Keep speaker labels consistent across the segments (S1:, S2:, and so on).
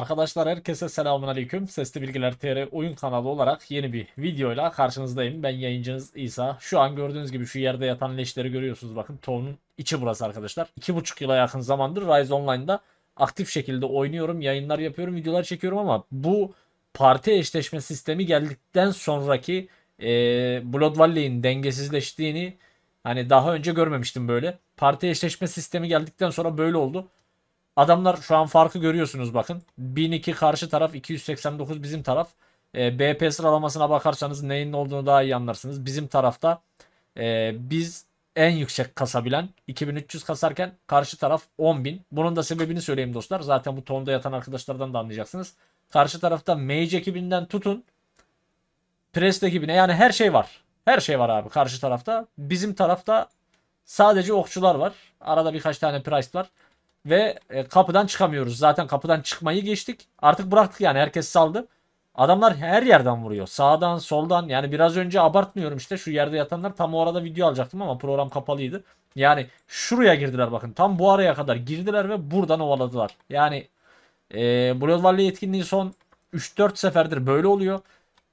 S1: Arkadaşlar herkese selamun aleyküm. Sesli Bilgiler TR oyun kanalı olarak yeni bir videoyla karşınızdayım. Ben yayıncınız İsa. Şu an gördüğünüz gibi şu yerde yatan leşleri görüyorsunuz. Bakın Toğ'un içi burası arkadaşlar. 2,5 yıla yakın zamandır Rise Online'da aktif şekilde oynuyorum. Yayınlar yapıyorum, videolar çekiyorum ama bu parti eşleşme sistemi geldikten sonraki e, Blood Valley'in dengesizleştiğini hani daha önce görmemiştim böyle. Parti eşleşme sistemi geldikten sonra böyle oldu Adamlar şu an farkı görüyorsunuz bakın. 1002 karşı taraf 289 bizim taraf. E, ee, BP sıralamasına bakarsanız neyin olduğunu daha iyi anlarsınız. Bizim tarafta e, biz en yüksek kasabilen 2300 kasarken karşı taraf 10.000. Bunun da sebebini söyleyeyim dostlar. Zaten bu tonda yatan arkadaşlardan da anlayacaksınız. Karşı tarafta Mage ekibinden tutun. Prest ekibine yani her şey var. Her şey var abi karşı tarafta. Bizim tarafta sadece okçular var. Arada birkaç tane Price var. Ve e, kapıdan çıkamıyoruz. Zaten kapıdan çıkmayı geçtik. Artık bıraktık yani herkes saldı. Adamlar her yerden vuruyor. Sağdan, soldan. Yani biraz önce abartmıyorum işte şu yerde yatanlar. Tam o arada video alacaktım ama program kapalıydı. Yani şuraya girdiler bakın. Tam bu araya kadar girdiler ve buradan ovaladılar. Yani e, Blood Valley etkinliği son 3-4 seferdir böyle oluyor.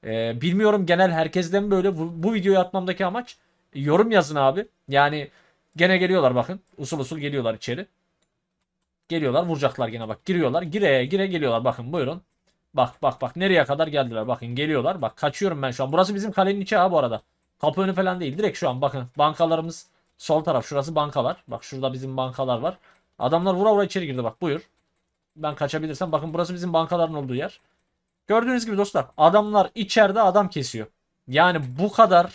S1: E, bilmiyorum genel herkesten böyle. Bu, bu videoyu atmamdaki amaç yorum yazın abi. Yani gene geliyorlar bakın. Usul usul geliyorlar içeri. Geliyorlar vuracaklar yine bak. Giriyorlar. Gire gire geliyorlar. Bakın buyurun. Bak bak bak nereye kadar geldiler. Bakın geliyorlar. Bak kaçıyorum ben şu an. Burası bizim kalenin içi ha bu arada. Kapı önü falan değil. Direkt şu an bakın. Bankalarımız sol taraf. Şurası bankalar. Bak şurada bizim bankalar var. Adamlar vura vura içeri girdi bak buyur. Ben kaçabilirsem bakın burası bizim bankaların olduğu yer. Gördüğünüz gibi dostlar adamlar içeride adam kesiyor. Yani bu kadar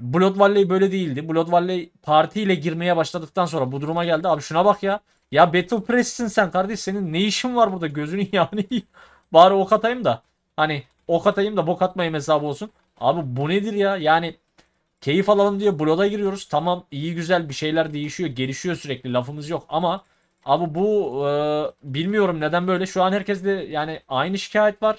S1: Blood Valley böyle değildi. Blood Valley partiyle girmeye başladıktan sonra bu duruma geldi. Abi şuna bak ya. Ya Battle Press'sin sen kardeş senin ne işin var burada gözünün yani. Bari ok atayım da. Hani ok atayım da bok atmayayım hesabı olsun. Abi bu nedir ya yani keyif alalım diye bloda giriyoruz. Tamam iyi güzel bir şeyler değişiyor gelişiyor sürekli lafımız yok ama abi bu e, bilmiyorum neden böyle şu an herkes de yani aynı şikayet var.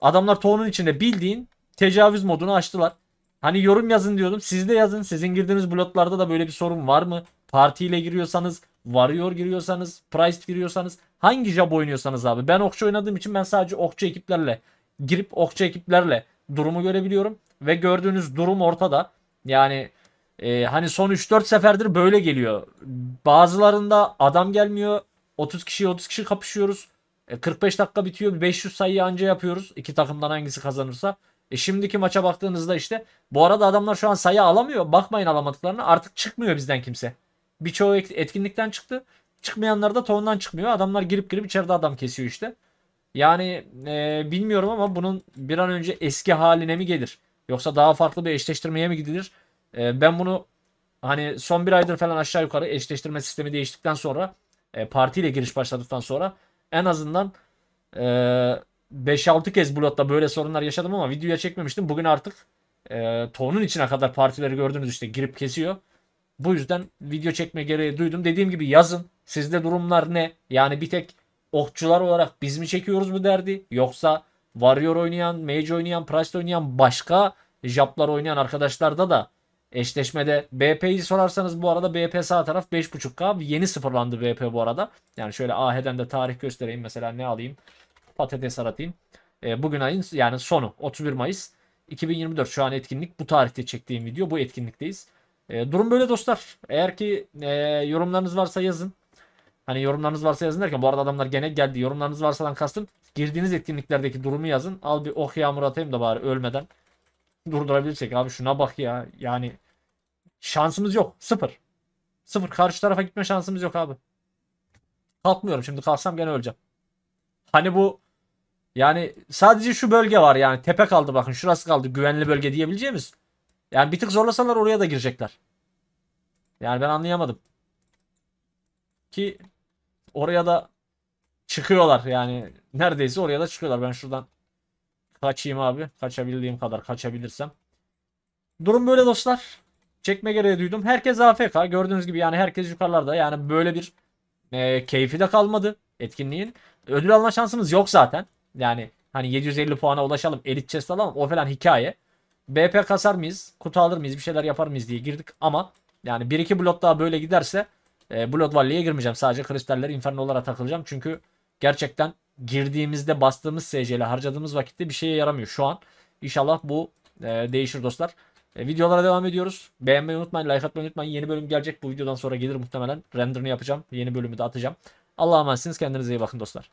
S1: Adamlar tonun içinde bildiğin tecavüz modunu açtılar. Hani yorum yazın diyordum. Siz de yazın. Sizin girdiğiniz bloklarda da böyle bir sorun var mı? Partiyle giriyorsanız Warrior giriyorsanız, priced giriyorsanız hangi jab oynuyorsanız abi. Ben okçu oynadığım için ben sadece okçu ekiplerle girip okçu ekiplerle durumu görebiliyorum. Ve gördüğünüz durum ortada. Yani e, hani son 3-4 seferdir böyle geliyor. Bazılarında adam gelmiyor. 30 kişi 30 kişi kapışıyoruz. E, 45 dakika bitiyor. 500 sayı anca yapıyoruz. İki takımdan hangisi kazanırsa. E şimdiki maça baktığınızda işte bu arada adamlar şu an sayı alamıyor. Bakmayın alamadıklarına. Artık çıkmıyor bizden kimse. Birçoğu etkinlikten çıktı. Çıkmayanlar da tondan çıkmıyor. Adamlar girip girip içeride adam kesiyor işte. Yani e, bilmiyorum ama bunun bir an önce eski haline mi gelir? Yoksa daha farklı bir eşleştirmeye mi gidilir? E, ben bunu hani son bir aydır falan aşağı yukarı eşleştirme sistemi değiştikten sonra e, partiyle giriş başladıktan sonra en azından e, 5-6 kez Blood'da böyle sorunlar yaşadım ama videoya çekmemiştim. Bugün artık e, tonun içine kadar partileri gördünüz işte girip kesiyor. Bu yüzden video çekme gereği duydum. Dediğim gibi yazın. Sizde durumlar ne? Yani bir tek okçular olarak biz mi çekiyoruz bu derdi? Yoksa Warrior oynayan, Mage oynayan, Price oynayan başka Japlar oynayan arkadaşlarda da eşleşmede BP'yi sorarsanız bu arada BP sağ taraf 5.5K. Yeni sıfırlandı BP bu arada. Yani şöyle AH'den de tarih göstereyim. Mesela ne alayım? Patates aratayım. E, bugün ayın yani sonu 31 Mayıs 2024 şu an etkinlik. Bu tarihte çektiğim video bu etkinlikteyiz. E, durum böyle dostlar. Eğer ki e, yorumlarınız varsa yazın. Hani yorumlarınız varsa yazın derken bu arada adamlar gene geldi. Yorumlarınız varsa lan kastım girdiğiniz etkinliklerdeki durumu yazın. Al bir oh yağmur atayım da bari ölmeden. Durdurabilirsek abi şuna bak ya. Yani şansımız yok. Sıfır. Sıfır. Karşı tarafa gitme şansımız yok abi. Kalkmıyorum şimdi kalksam gene öleceğim. Hani bu yani sadece şu bölge var yani tepe kaldı bakın şurası kaldı güvenli bölge diyebileceğimiz. Yani bir tık zorlasalar oraya da girecekler. Yani ben anlayamadım. Ki oraya da çıkıyorlar yani. Neredeyse oraya da çıkıyorlar. Ben şuradan kaçayım abi. Kaçabildiğim kadar kaçabilirsem. Durum böyle dostlar. Çekme gereği duydum. Herkes AFK. Gördüğünüz gibi yani herkes yukarılarda. Yani böyle bir e, keyfi de kalmadı etkinliğin. Ödül alma şansımız yok zaten. Yani hani 750 puana ulaşalım elit chest alalım o falan hikaye. BP kasar mıyız? Kutu alır mıyız? Bir şeyler yapar mıyız diye girdik ama yani 1-2 blok daha böyle giderse e, Blood Valley'e girmeyeceğim. Sadece kristalleri infernolara takılacağım. Çünkü gerçekten girdiğimizde bastığımız SC ile harcadığımız vakitte bir şeye yaramıyor şu an. İnşallah bu e, değişir dostlar. E, videolara devam ediyoruz. Beğenmeyi unutmayın, like atmayı unutmayın. Yeni bölüm gelecek. Bu videodan sonra gelir muhtemelen. Render'ını yapacağım. Yeni bölümü de atacağım. Allah'a emanetsiniz. Kendinize iyi bakın dostlar.